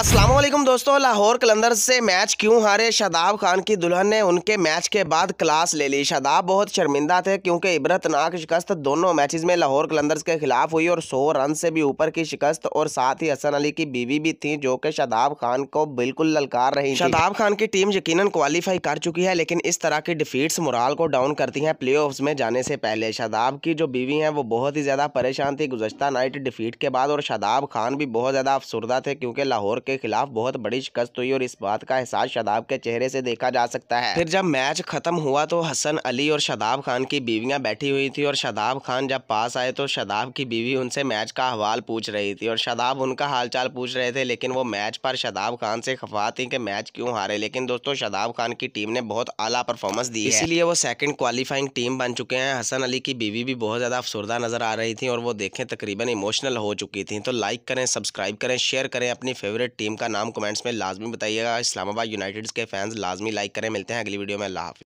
असलम दोस्तों लाहौर कलंदर से मैच क्यों हारे शादाब खान की दुल्हन ने उनके मैच के बाद क्लास ले ली शादाब बहुत शर्मिंदा थे क्योंकि इबरतनाक शिकस्त दोनों मैचेस में लाहौर कलंदर्स के खिलाफ हुई और सौ रन से भी ऊपर की शिकस्त और साथ ही हसन अली की बीवी भी थी जो कि शादाब खान को बिल्कुल ललकार रही शादाब खान की टीम यकीन क्वालिफाई कर चुकी है लेकिन इस तरह की डिफीट्स मुराल को डाउन करती हैं प्ले में जाने से पहले शादाब की जो बीवी हैं वो बहुत ही ज़्यादा परेशान थी गुजशत नाइट डिफीट के बाद और शादाब खान भी बहुत ज़्यादा अफसरदा थे क्योंकि लाहौर के खिलाफ बहुत बड़ी शिकस्त हुई और इस बात का एहसास शादाब के चेहरे से देखा जा सकता है फिर जब मैच खत्म हुआ तो हसन अली और शादाब खान की बीवियां बैठी हुई थी और शादाब खान जब पास आए तो शादाब की बीवी उनसे मैच का अहवाल पूछ रही थी और शादाब उनका हालचाल पूछ रहे थे लेकिन वो मैच पर शादाब खान से खफा थी कि मैच क्यों हारे लेकिन दोस्तों शादाब खान की टीम ने बहुत आला परफॉर्मेंस दी इसीलिए वो सेकंड क्वालिफाइंग टीम बन चुके हैं हसन अली की बीवी भी बहुत ज़्यादा अफसरदा नजर आ रही थी और वो देखें तकरीबन इमोशनल हो चुकी थी तो लाइक करें सब्सक्राइब करें शेयर करें अपनी फेवरेट टीम का नाम कमेंट्स में लाजमी बताइएगा इस्लामाबाद यूनाइटेड्स के फैंस लाजमी लाइक करें मिलते हैं अगली वीडियो में अल्लाह